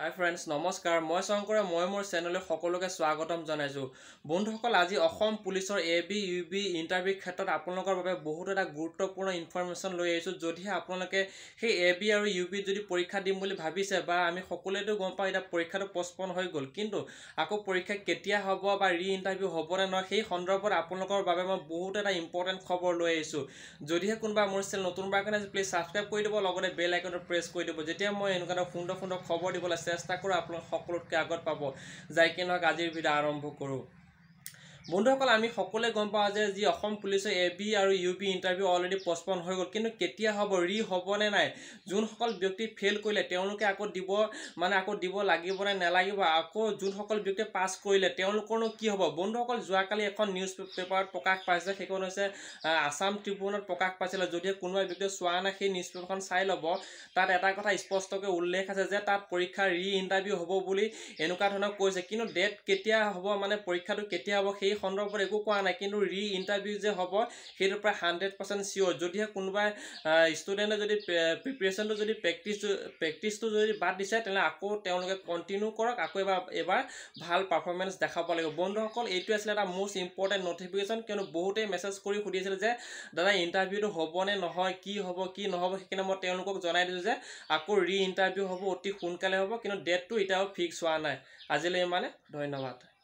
হাই friends নমস্কাৰ মই শংকৰে মই মোৰ চেনেললৈ সকলোকে স্বাগতম জনাইছোঁ বন্ধুসকল আজি অসম পুলিচৰ A B U B interview ক্ষেত্ৰত আপোনালোকৰ বাবে বহুত এটা গুৰুত্বপূৰ্ণ ইনফৰ্মেশ্যন লৈ আহিছোঁ যদিহে আপোনালোকে সেই এ বি আৰু ইউ বিত যদি পৰীক্ষা দিম বুলি ভাবিছে বা আমি সকলোৱেতো গম পাওঁ এতিয়া পৰীক্ষাটো পষ্টপন হৈ গ'ল কিন্তু আকৌ পৰীক্ষা কেতিয়া হ'ব বা ৰি ইণ্টাৰভিউ হ'বনে নহয় সেই সন্দৰ্ভত আপোনালোকৰ বাবে মই বহুত এটা ইম্পৰ্টেণ্ট খবৰ লৈ আহিছোঁ যদিহে কোনোবা মোৰ চেনেল নতুনবাৰ কাৰণে প্লিজ ছাবস্ক্ৰাইব কৰি দিব লগতে বেল আইকনটো প্ৰেছ কৰি দিব যেতিয়া মই এনেকুৱা সুন্দৰ সুন্দৰ খবৰ দিবলৈ চেষ্টা কৰোঁ আপোনালোক সকলোতকৈ আগত পাব যাই কি নহওক আজিৰ বিদায় আৰম্ভ কৰোঁ বন্ধুসকল আমি সকলোৱে গম পাওঁ যে যি অসম পুলিচৰ এ বি আৰু U B interview already postponed হৈ গ'ল কিন্তু কেতিয়া হ'ব ৰি হ'বনে নাই যোনসকল ব্যক্তি ফেইল কৰিলে তেওঁলোকে আকৌ দিব মানে আকৌ দিব লাগিব নে নালাগিব আকৌ যোনসকল ব্যক্তিয়ে পাছ কৰিলে তেওঁলোকৰনো কি হ'ব বন্ধুসকল যোৱাকালি এখন নিউজ পেপাৰত প্ৰকাশ পাইছিলে সেইখন হৈছে আছাম ট্ৰিবিউনত প্ৰকাশ পাইছিলে যদিহে কোনোবাই ব্যক্তিয়ে চোৱা নাই সেই নিউজ পেপাৰখন চাই ল'ব তাত এটা কথা স্পষ্টকৈ উল্লেখ আছে যে তাত পৰীক্ষা ৰি ইণ্টাৰভিউ হ'ব বুলি এনেকুৱা ধৰণৰ কৈছে কিন্তু ডেট কেতিয়া হ'ব মানে পৰীক্ষাটো কেতিয়া হ'ব সেই সন্দৰ্ভত একো কোৱা নাই কিন্তু ৰি ইণ্টাৰভিউ যে হ'ব সেইটোৰ পৰা হাণ্ড্ৰেড পাৰ্চেণ্ট চিয়'ৰ যদিহে কোনোবাই ষ্টুডেণ্টে যদি প্ৰিপেৰেশ্যনটো যদি প্ৰেক্টিছটো প্ৰেক্টিছটো যদি বাদ দিছে তেনেহ'লে আকৌ তেওঁলোকে কণ্টিনিউ কৰক আকৌ এবাৰ এবাৰ ভাল পাৰফৰ্মেঞ্চ দেখাব লাগিব বন্ধুসকল এইটো আছিলে এটা মষ্ট ইম্পৰ্টেণ্ট নটিফিকেশ্যন কিয়নো বহুতেই মেছেজ কৰি সুধিছিলে যে দাদা ইণ্টাৰভিউটো হ'বনে নহয় কি হ'ব কি নহ'ব সেইকাৰণে মই তেওঁলোকক জনাই দিছোঁ যে আকৌ ৰি ইণ্টাৰভিউ হ'ব অতি সোনকালে হ'ব কিন্তু ডেটটো এতিয়াও ফিক্স হোৱা নাই আজিলৈ মানে ধন্যবাদ